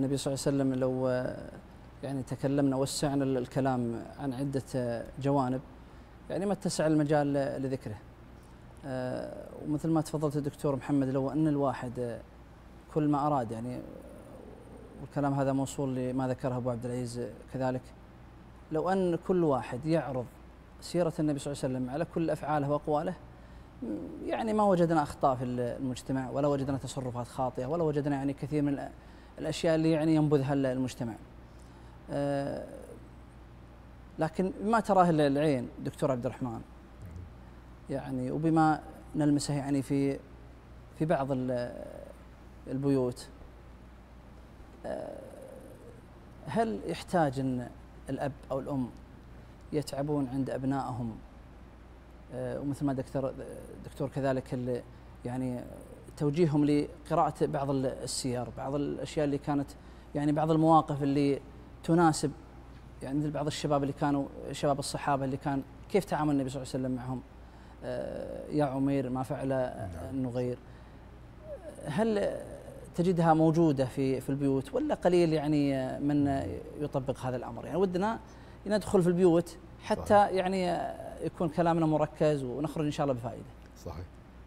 النبي صلى الله عليه وسلم لو آه، يعني تكلمنا وسعنا الكلام عن عدة آه، جوانب يعني ما اتسع المجال لذكره آه، ومثل ما تفضلت الدكتور محمد لو أن الواحد كل ما أراد يعني والكلام هذا موصول لما ذكره أبو عبد العزيز كذلك لو أن كل واحد يعرض سيرة النبي صلى الله عليه وسلم على كل أفعاله وأقواله يعني ما وجدنا أخطاء في المجتمع ولا وجدنا تصرفات خاطئة ولا وجدنا يعني كثير من الاشياء اللي يعني ينبذها المجتمع. آه، لكن ما تراه الا العين دكتور عبد الرحمن. يعني وبما نلمسه يعني في في بعض البيوت آه، هل يحتاج ان الاب او الام يتعبون عند ابنائهم آه، ومثل ما دكتور دكتور كذلك يعني توجيههم لقراءة بعض السير بعض الأشياء اللي كانت يعني بعض المواقف اللي تناسب يعني مثل بعض الشباب اللي كانوا شباب الصحابة اللي كان كيف تعامل النبي صلى الله عليه وسلم معهم آه، يا عمير ما فعل نعم. النغير هل تجدها موجودة في في البيوت ولا قليل يعني من يطبق هذا الأمر يعني ودنا ندخل في البيوت حتى صحيح. يعني يكون كلامنا مركز ونخرج إن شاء الله بفائدة صحيح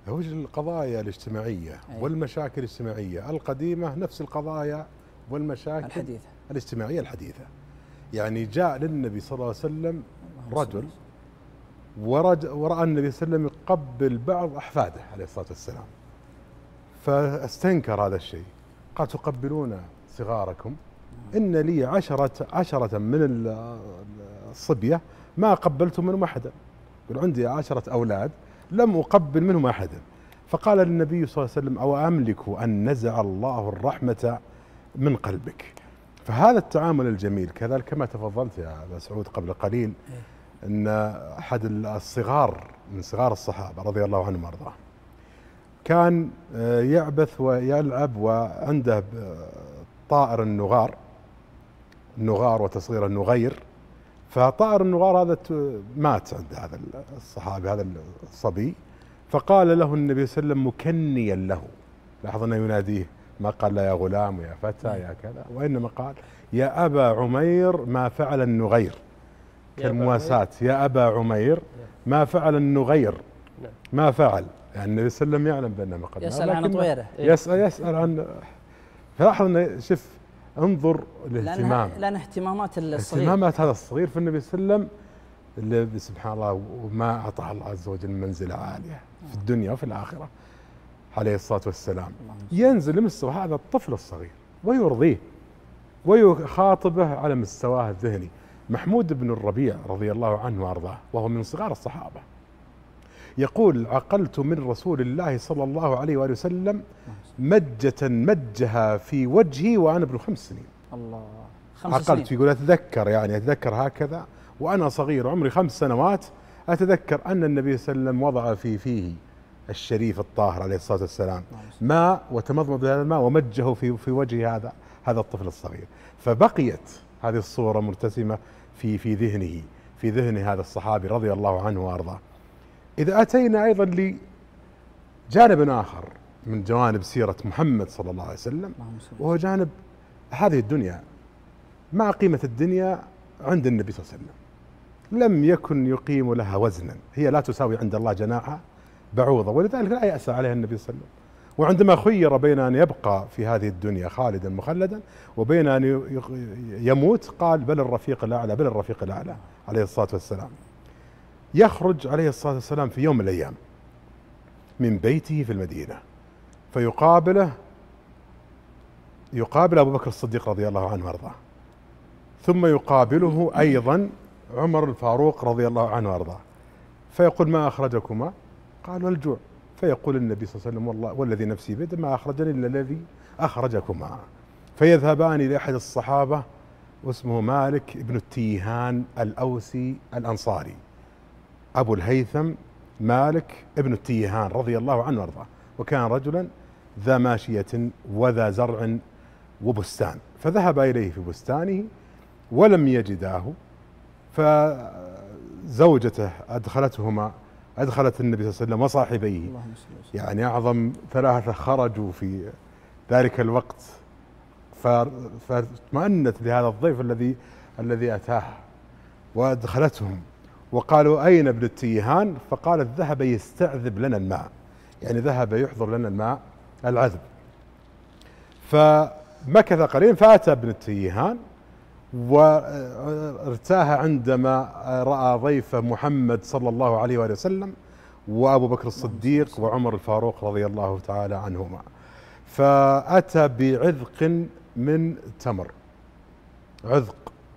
هو القضايا الاجتماعية أي. والمشاكل الاجتماعية القديمة نفس القضايا والمشاكل الحديثة الاجتماعية الحديثة يعني جاء للنبي صلى الله عليه وسلم رجل ورد ورأى النبي صلى الله عليه وسلم يقبل بعض أحفاده عليه الصلاة والسلام فاستنكر هذا الشيء قال تقبلون صغاركم نعم. إن لي عشرة عشرة من الصبية ما قبلتم منهم أحدا يقول عندي عشرة أولاد لم أقبل منهم أحدا فقال النبي صلى الله عليه وسلم أو أملك أن نزع الله الرحمة من قلبك فهذا التعامل الجميل كذلك كما تفضلت يا أبا سعود قبل قليل أن أحد الصغار من صغار الصحابة رضي الله عنهم وأرضاهم كان آه، يعبث ويلعب وعنده آه، طائر النغار النغار وتصغير النغير فطائر النغار هذا مات عند هذا الصحابي هذا الصبي فقال له النبي صلى الله عليه وسلم مكنيا له لاحظ انه يناديه ما قال لا يا غلام يا فتى يا كذا وانما قال يا ابا عمير ما فعل النغير كالمواساة يا ابا عمير نعم. ما فعل النغير نعم. ما فعل يعني النبي صلى الله عليه وسلم يعلم بانه ما قد يسال عن طويره يسال يسال عن فلاحظ انه شوف انظر الاهتمام لان اهتمامات الصغير اهتمامات هذا الصغير في النبي صلى الله عليه وسلم اللي سبحان الله وما اعطاه الله عز وجل منزله عاليه في آه. الدنيا وفي الاخره عليه الصلاه والسلام ينزل لمستوى هذا الطفل الصغير ويرضيه ويخاطبه على مستواه الذهني محمود بن الربيع رضي الله عنه وارضاه وهو من صغار الصحابه يقول عقلت من رسول الله صلى الله عليه وآله وسلم مجة مجها في وجهي وأنا ابن خمس سنين الله خمس عقلت سنين. يقول أتذكر يعني أتذكر هكذا وأنا صغير عمري خمس سنوات أتذكر أن النبي صلى الله عليه وسلم وضع في فيه الشريف الطاهر عليه الصلاة والسلام نعم. ماء وتمضمض بهذا الماء ومجه في, في وجه هذا هذا الطفل الصغير فبقيت هذه الصورة مرتسمة في في ذهنه في ذهن هذا الصحابي رضي الله عنه وأرضاه إذا أتينا أيضا لجانب آخر من جوانب سيرة محمد صلى الله عليه وسلم وهو جانب هذه الدنيا ما قيمة الدنيا عند النبي صلى الله عليه وسلم لم يكن يقيم لها وزنا هي لا تساوي عند الله جناحة بعوضة ولذلك لا يأسى عليها النبي صلى الله عليه وسلم وعندما خير بين أن يبقى في هذه الدنيا خالدا مخلدا وبين أن يموت قال بل الرفيق الأعلى بل الرفيق الأعلى عليه الصلاة والسلام يخرج عليه الصلاة والسلام في يوم من الأيام من بيته في المدينة فيقابله يقابل أبو بكر الصديق رضي الله عنه وأرضاه ثم يقابله أيضا عمر الفاروق رضي الله عنه وأرضاه فيقول ما أخرجكما قالوا الجوع فيقول النبي صلى الله عليه وسلم والله والذي نفسي بيده ما أخرجني إلا الذي أخرجكما فيذهبان إلى أحد الصحابة واسمه مالك بن التيهان الأوسي الأنصاري أبو الهيثم مالك ابن التيهان رضي الله عنه وارضاه وكان رجلا ذا ماشية وذا زرع وبستان فذهب إليه في بستانه ولم يجداه فزوجته أدخلتهما أدخلت النبي صلى الله عليه وسلم وصاحبيه يعني أعظم ثلاثة خرجوا في ذلك الوقت فاطمأنت لهذا الضيف الذي الذي أتاه وأدخلتهم وقالوا أين ابن التيهان فقالت ذهب يستعذب لنا الماء يعني ذهب يحضر لنا الماء العذب فمكث قليلا فأتى ابن التيهان وارتاه عندما رأى ضيفه محمد صلى الله عليه وآله وسلم وأبو بكر الصديق وعمر الفاروق رضي الله تعالى عنهما فأتى بعذق من تمر عذق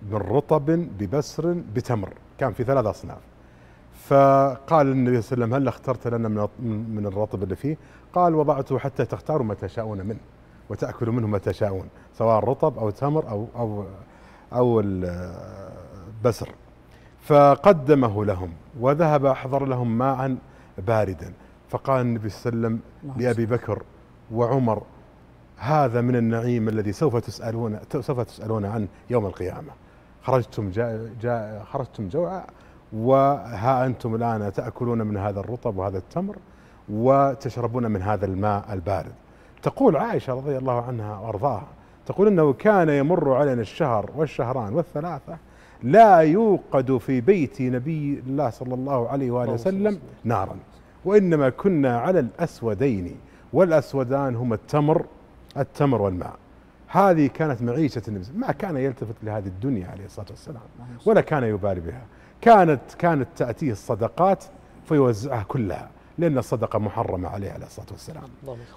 من رطب ببسر بتمر كان في ثلاث أصناف فقال النبي صلى الله عليه وسلم هل اخترت لنا من من الرطب اللي فيه قال وضعته حتى تختاروا ما تشاؤون منه وتأكلوا منه ما تشاؤون سواء الرطب أو التمر أو, أو, أو البسر فقدمه لهم وذهب أحضر لهم ماء باردا فقال النبي صلى الله عليه وسلم نعم. لأبي بكر وعمر هذا من النعيم الذي سوف تسألون سوف تسألون عنه يوم القيامة خرجتم جاء جا خرجتم جوعا وها أنتم الآن تأكلون من هذا الرطب وهذا التمر وتشربون من هذا الماء البارد تقول عائشة رضي الله عنها وأرضاها تقول أنه كان يمر علينا الشهر والشهران والثلاثة لا يوقد في بيت نبي الله صلى الله عليه وآله وسلم نارا وإنما كنا على الأسودين والأسودان هما التمر التمر والماء هذه كانت معيشة النبي ما كان يلتفت لهذه الدنيا عليه الصلاة والسلام ولا كان يبالي بها كانت كانت تأتيه الصدقات فيوزعها كلها لأن الصدقة محرمة عليه عليه الصلاة والسلام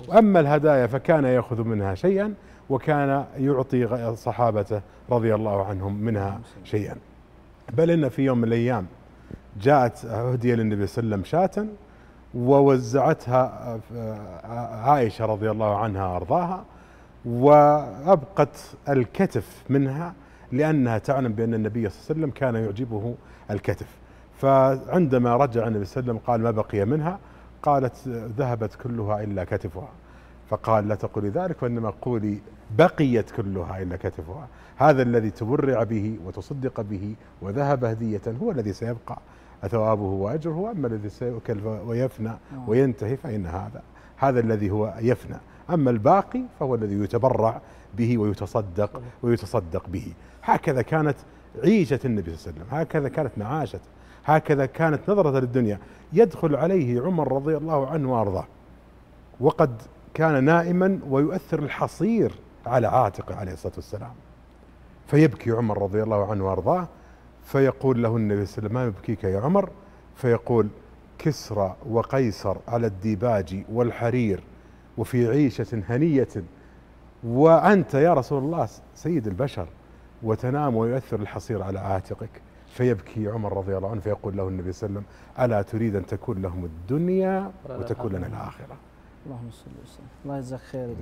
وأما الهدايا فكان يأخذ منها شيئا وكان يعطي صحابته رضي الله عنهم منها شيئا بل إن في يوم من الأيام جاءت هدية للنبي صلى الله عليه وسلم شاة ووزعتها آه، آه، عائشة رضي الله عنها أرضاها وأبقت الكتف منها لأنها تعلم بأن النبي صلى الله عليه وسلم كان يعجبه الكتف فعندما رجع النبي صلى الله عليه وسلم قال ما بقي منها قالت ذهبت كلها إلا كتفها فقال لا تقولي ذلك وإنما قولي بقيت كلها إلا كتفها هذا الذي تبرع به وتصدق به وذهب هدية هو الذي سيبقى ثوابه وأجره أما الذي سيؤكل ويفنى نعم. وينتهي فإن هذا هذا الذي هو يفنى أما الباقي فهو الذي يتبرع به ويتصدق ويتصدق به هكذا كانت عيشة النبي صلى الله عليه وسلم هكذا كانت معاشته هكذا كانت نظرته للدنيا يدخل عليه عمر رضي الله عنه وارضاه وقد كان نائما ويؤثر الحصير على عاتقه عليه الصلاه والسلام فيبكي عمر رضي الله عنه وارضاه فيقول له النبي صلى الله عليه وسلم ما يبكيك يا عمر فيقول كسرى وقيصر على الديباج والحرير وفي عيشة هنية وأنت يا رسول الله سيد البشر وتنام ويؤثر الحصير على عاتقك فيبكي عمر رضي الله عنه فيقول له النبي صلى الله عليه وسلم ألا تريد أن تكون لهم الدنيا وتكون لنا الآخرة اللهم صل وسلم الله يجزاك خير